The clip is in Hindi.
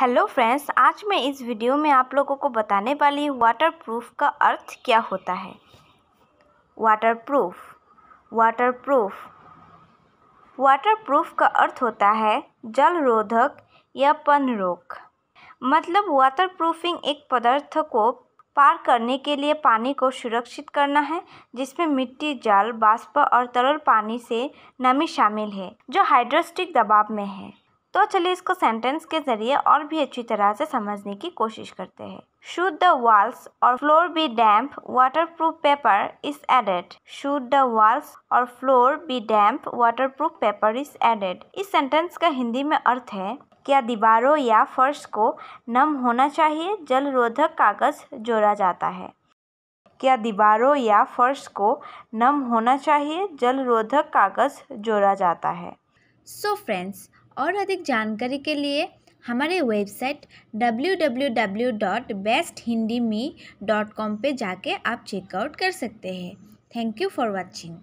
हेलो फ्रेंड्स आज मैं इस वीडियो में आप लोगों को बताने वाली वाटरप्रूफ का अर्थ क्या होता है वाटरप्रूफ वाटरप्रूफ वाटरप्रूफ का अर्थ होता है जल रोधक या पनरोक मतलब वाटरप्रूफिंग एक पदार्थ को पार करने के लिए पानी को सुरक्षित करना है जिसमें मिट्टी जल बाष्प और तरल पानी से नमी शामिल है जो हाइड्रोस्टिक दबाव में है तो चलिए इसको सेंटेंस के जरिए और भी अच्छी तरह से समझने की कोशिश करते हैं शुड द वॉल्स और floor be damp waterproof paper is added should the walls और floor be damp waterproof paper is added इस सेंटेंस का हिंदी में अर्थ है क्या दीवारों या फर्श को नम होना चाहिए जल रोधक कागज जोड़ा जाता है क्या दीवारों या फर्श को नम होना चाहिए जल रोधक कागज जोड़ा जाता है सो so फ्रेंड्स और अधिक जानकारी के लिए हमारे वेबसाइट कॉम पे जाके आप चेकआउट कर सकते हैं थैंक यू फॉर वाचिंग